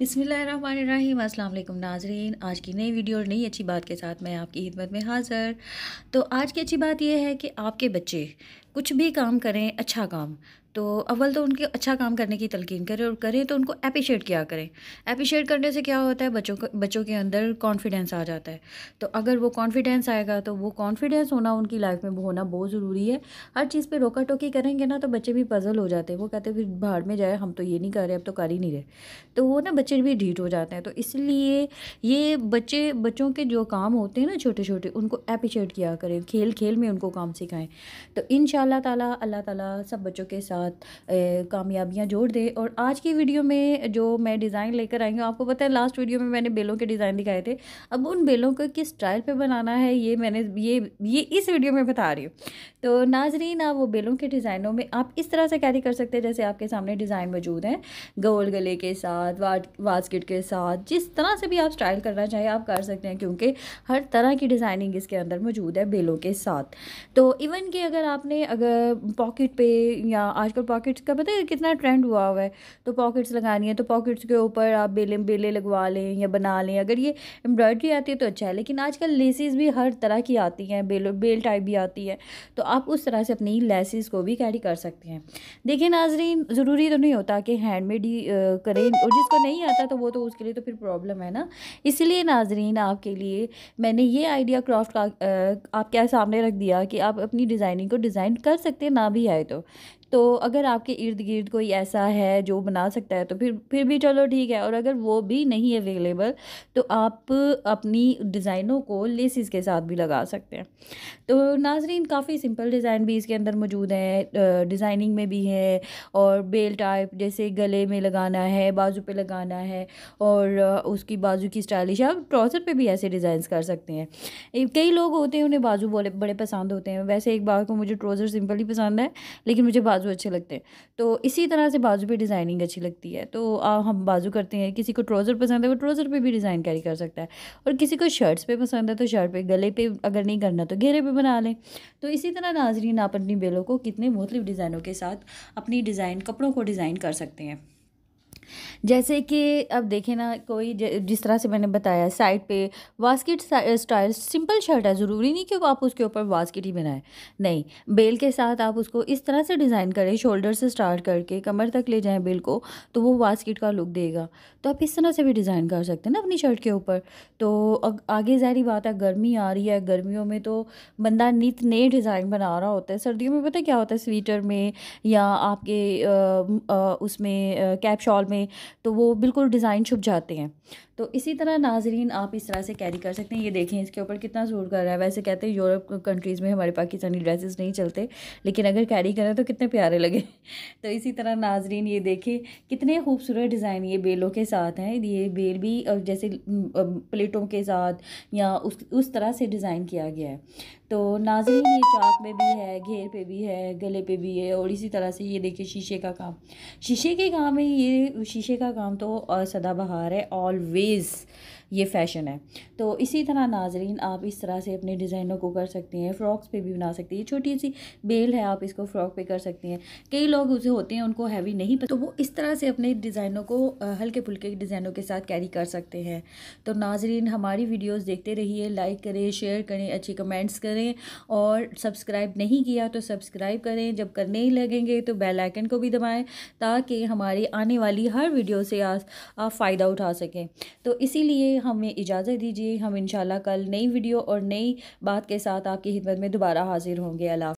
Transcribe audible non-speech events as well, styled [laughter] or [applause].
बसमीम अल्लाम नाजरीन आज की नई वीडियो और नई अच्छी बात के साथ मैं आपकी खिदमत में हाज़र तो आज की अच्छी बात यह है कि आपके बच्चे कुछ भी काम करें अच्छा काम तो अव्वल तो उनके अच्छा काम करने की तलकिन करें और करें तो उनको अप्रिशिएट किया करें अप्रिशिएट करने से क्या होता है बच्चों बच्चों के अंदर कॉन्फिडेंस आ जाता है तो अगर वो कॉन्फिडेंस आएगा तो वो कॉन्फिडेंस होना उनकी लाइफ में होना बहुत ज़रूरी है हर चीज़ पे रोका टोकी करेंगे ना तो बच्चे भी पजल हो जाते हैं वो कहते हैं फिर बाहर में जाए हम तो ये नहीं कर रहे अब तो कर ही नहीं रहे तो वो ना बच्चे भी ढीट हो जाते हैं तो इसलिए ये बच्चे बच्चों के जो काम होते हैं ना छोटे छोटे उनको अप्रिशिएट किया करें खेल खेल में उनको काम सिखाएँ तो इन इंशाल्लाह ताला अल्लाह ताला सब बच्चों के साथ कामयाबियाँ जोड़ दे और आज की वीडियो में जो मैं डिज़ाइन लेकर आई हूँ आपको पता है लास्ट वीडियो में मैंने बेलों के डिज़ाइन दिखाए थे अब उन बेलों को किस स्टाइल पे बनाना है ये मैंने ये ये इस वीडियो में बता रही हूँ तो नाजरीन आप वो बेलों के डिज़ाइनों में आप इस तरह से कैरी कर सकते हैं जैसे आपके सामने डिज़ाइन मौजूद हैं गोल गले के साथ वास्केट के साथ जिस तरह से भी आप स्टाइल करना चाहें आप कर सकते हैं क्योंकि हर तरह की डिज़ाइनिंग इसके अंदर मौजूद है बेलों के साथ तो इवन कि अगर आपने अगर पॉकेट पे या आजकल पॉकेट्स का पता है कितना ट्रेंड हुआ हुआ है तो पॉकेट्स लगानी है तो पॉकेट्स के ऊपर आप बेले बेले लगवा लें या बना लें अगर ये एम्ब्रॉयडरी आती है तो अच्छा है लेकिन आजकल लेसेस भी हर तरह की आती हैं बेल बेल टाइप भी आती है तो आप उस तरह से अपनी लेसेस को भी कैरी कर सकते हैं देखिए नाजरीन ज़रूरी तो नहीं होता कि हैंडमेड ही करें और जिसको नहीं आता तो वो तो उसके लिए तो फिर प्रॉब्लम है ना इसलिए नाजरीन आपके लिए मैंने ये आइडिया क्राफ्ट का आपके सामने रख दिया कि आप अपनी डिज़ाइनिंग को डिज़ाइन कर सकते ना भी आए तो तो अगर आपके इर्द गिर्द कोई ऐसा है जो बना सकता है तो फिर फिर भी चलो ठीक है और अगर वो भी नहीं अवेलेबल तो आप अपनी डिज़ाइनों को लेसिस के साथ भी लगा सकते हैं तो नाजरीन काफ़ी सिंपल डिज़ाइन भी इसके अंदर मौजूद हैं डिज़ाइनिंग में भी है और बेल टाइप जैसे गले में लगाना है बाजू पे लगाना है और उसकी बाजू की स्टाइलिश आप ट्राउज़र पे भी ऐसे डिज़ाइन कर सकते हैं कई लोग होते हैं उन्हें बाजू बोले बड़े पसंद होते हैं वैसे एक बार को मुझे ट्राउज़र सिंपल ही पसंद है लेकिन मुझे बाजू अच्छे लगते हैं तो इसी तरह से बाजू पे डिज़ाइनिंग अच्छी लगती है तो हम बाजू करते हैं किसी को ट्रोज़र पसंद है वो ट्रोज़र पे भी डिज़ाइन कैरी कर सकता है और किसी को शर्ट्स पे पसंद है तो शर्ट पे गले पे अगर नहीं करना तो घेरे पे बना लें तो इसी तरह नाजरीन आप अपनी बेलों को कितने मुख्तलिफ डिज़ाइनों के साथ अपनी डिज़ाइन कपड़ों को डिज़ाइन कर सकते हैं जैसे कि अब देखें ना कोई जिस तरह से मैंने बताया साइड पे वास्किट स्टाइल सिंपल शर्ट है ज़रूरी नहीं कि आप उसके ऊपर वास्किट ही बनाएं नहीं बेल के साथ आप उसको इस तरह से डिज़ाइन करें शोल्डर से स्टार्ट करके कमर तक ले जाएं बेल को तो वो वास्किट का लुक देगा तो आप इस तरह से भी डिज़ाइन कर सकते हैं ना अपनी शर्ट के ऊपर तो आगे ज़ाहरी बात है गर्मी आ रही है गर्मियों में तो बंदा नित नए डिज़ाइन बना रहा होता है सर्दियों में पता क्या होता है स्वीटर में या आपके uh, uh, उसमें कैप uh, शॉल में में तो वो बिल्कुल डिज़ाइन छुप जाते हैं तो इसी तरह नाजरीन आप इस तरह से कैरी कर सकते हैं ये देखें इसके ऊपर कितना जोर कर रहा है वैसे कहते हैं यूरोप कंट्रीज़ में हमारे पाकिस्तानी ड्रेसेस नहीं चलते लेकिन अगर कैरी करें तो कितने प्यारे लगे [laughs] तो इसी तरह नाजरीन ये देखें कितने खूबसूरत डिज़ाइन ये बेलों के साथ हैं ये बेल भी जैसे प्लेटों के साथ या उस उस तरह से डिज़ाइन किया गया है तो नाजरीन ये चाक में भी है घेर पे भी है गले पे भी है और इसी तरह से ये देखिए शीशे का काम शीशे के काम में ये शीशे का काम तो सदाबहार है ऑलवेज़ ये फैशन है तो इसी तरह नाजरीन आप इस तरह से अपने डिज़ाइनों को कर सकते हैं फ्रॉक्स पे भी बना सकते हैं छोटी सी बेल है आप इसको फ्रॉक पे कर सकते हैं कई लोग उसे होते हैं उनको हैवी नहीं पता तो वो इस तरह से अपने डिज़ाइनों को हल्के फुल्के डिज़ाइनों के साथ कैरी कर सकते हैं तो नाजरीन हमारी वीडियोज़ देखते रहिए लाइक करें शेयर करें अच्छे कमेंट्स करें करें और सब्सक्राइब नहीं किया तो सब्सक्राइब करें जब करने ही लगेंगे तो बेल आइकन को भी दबाएं ताकि हमारी आने वाली हर वीडियो से आप फ़ायदा उठा सकें तो इसीलिए हमें इजाज़त दीजिए हम इंशाल्लाह कल नई वीडियो और नई बात के साथ आपकी खिदमत में दोबारा हाजिर होंगे अला